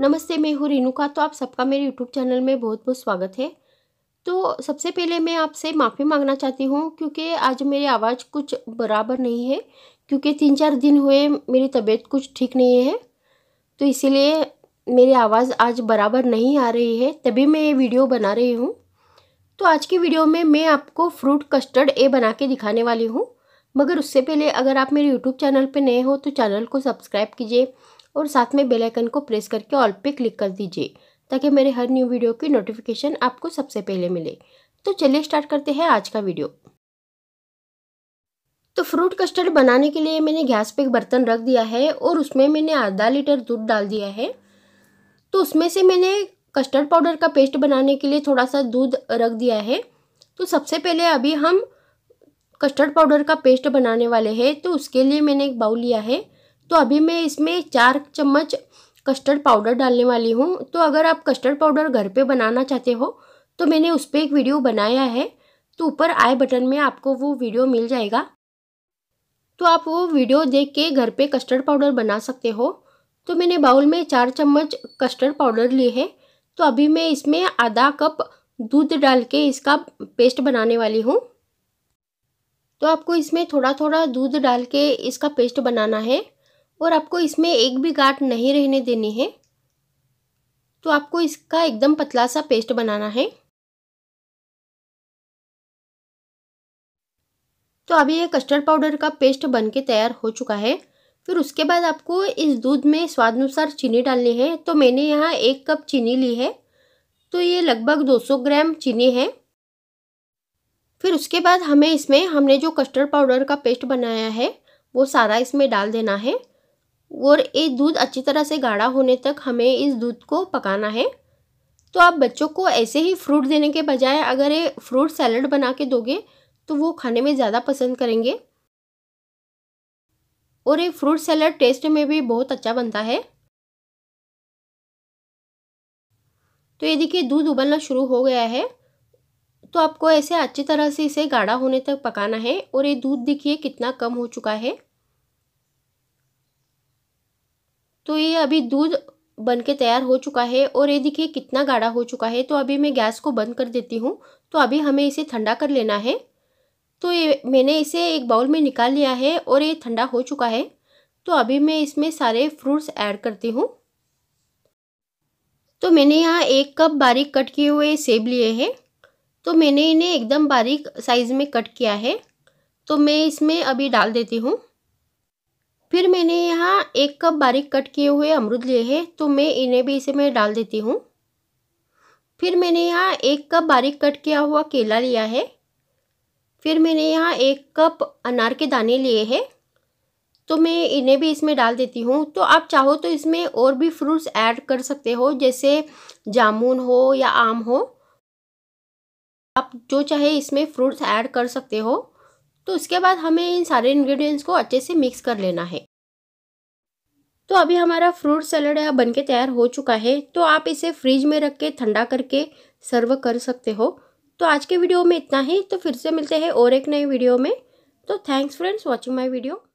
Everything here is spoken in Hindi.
नमस्ते मैं हूँ रेणुका तो आप सबका मेरे यूट्यूब चैनल में बहुत बहुत स्वागत है तो सबसे पहले मैं आपसे माफ़ी मांगना चाहती हूँ क्योंकि आज मेरी आवाज़ कुछ बराबर नहीं है क्योंकि तीन चार दिन हुए मेरी तबीयत कुछ ठीक नहीं है तो इसीलिए मेरी आवाज़ आज बराबर नहीं आ रही है तभी मैं ये वीडियो बना रही हूँ तो आज की वीडियो में मैं आपको फ्रूट कस्टर्ड ए बना के दिखाने वाली हूँ मगर उससे पहले अगर आप मेरे यूट्यूब चैनल पर नए हो तो चैनल को सब्सक्राइब कीजिए और साथ में बेल आइकन को प्रेस करके ऑल पे क्लिक कर दीजिए ताकि मेरे हर न्यू वीडियो की नोटिफिकेशन आपको सबसे पहले मिले तो चलिए स्टार्ट करते हैं आज का वीडियो तो फ्रूट कस्टर्ड बनाने के लिए मैंने गैस पे एक बर्तन रख दिया है और उसमें मैंने आधा लीटर दूध डाल दिया है तो उसमें से मैंने कस्टर्ड पाउडर का पेस्ट बनाने के लिए थोड़ा सा दूध रख दिया है तो सबसे पहले अभी हम कस्टर्ड पाउडर का पेस्ट बनाने वाले हैं तो उसके लिए मैंने एक बाउल लिया है तो अभी मैं इसमें चार चम्मच कस्टर्ड पाउडर डालने वाली हूँ तो अगर आप कस्टर्ड पाउडर घर पे बनाना चाहते हो तो मैंने उस पर एक वीडियो बनाया है तो ऊपर आई बटन में आपको वो वीडियो मिल जाएगा तो आप वो वीडियो देख के घर पे कस्टर्ड पाउडर बना सकते हो तो मैंने बाउल में चार चम्मच कस्टर्ड पाउडर लिए है तो अभी मैं इसमें आधा कप दूध डाल के इसका पेस्ट बनाने वाली हूँ तो आपको इसमें थोड़ा थोड़ा दूध डाल के इसका पेस्ट बनाना है और आपको इसमें एक भी गांठ नहीं रहने देनी है तो आपको इसका एकदम पतला सा पेस्ट बनाना है तो अभी ये कस्टर्ड पाउडर का पेस्ट बन के तैयार हो चुका है फिर उसके बाद आपको इस दूध में स्वाद अनुसार चीनी डालनी है तो मैंने यहाँ एक कप चीनी ली है तो ये लगभग 200 ग्राम चीनी है फिर उसके बाद हमें इसमें हमने जो कस्टर्ड पाउडर का पेस्ट बनाया है वो सारा इसमें डाल देना है और ये दूध अच्छी तरह से गाढ़ा होने तक हमें इस दूध को पकाना है तो आप बच्चों को ऐसे ही फ्रूट देने के बजाय अगर ये फ्रूट सैलड बना के दोगे तो वो खाने में ज़्यादा पसंद करेंगे और ये फ्रूट सैलड टेस्ट में भी बहुत अच्छा बनता है तो ये देखिए दूध उबलना शुरू हो गया है तो आपको ऐसे अच्छी तरह से इसे गाढ़ा होने तक पकाना है और ये दूध देखिए कितना कम हो चुका है तो ये अभी दूध बन के तैयार हो चुका है और ये देखिए कितना गाढ़ा हो चुका है तो अभी मैं गैस को बंद कर देती हूँ तो अभी हमें इसे ठंडा कर लेना है तो ये मैंने इसे एक बाउल में निकाल लिया है और ये ठंडा हो चुका है तो अभी मैं इसमें सारे फ्रूट्स ऐड करती हूँ तो मैंने यहाँ एक कप बारीक कट किए हुए सेब लिए हैं तो मैंने इन्हें एकदम बारीक साइज़ में कट किया है तो मैं इसमें अभी डाल देती हूँ फिर मैंने यहाँ एक कप बारीक कट किए हुए अमरूद लिए हैं तो मैं इन्हें भी इसे में डाल देती हूँ फिर मैंने यहाँ एक कप बारीक कट किया हुआ केला लिया है फिर मैंने यहाँ एक कप अनार के दाने लिए हैं तो मैं इन्हें भी इसमें डाल देती हूँ तो आप चाहो तो इसमें और भी फ्रूट्स ऐड कर सकते हो जैसे जामुन हो या आम हो आप जो चाहे इसमें फ्रूट्स ऐड कर सकते हो तो उसके बाद हमें इन सारे इंग्रेडिएंट्स को अच्छे से मिक्स कर लेना है तो अभी हमारा फ्रूट सैलड बनके तैयार हो चुका है तो आप इसे फ्रिज में रख के ठंडा करके सर्व कर सकते हो तो आज के वीडियो में इतना ही तो फिर से मिलते हैं और एक नए वीडियो में तो thanks friends watching my video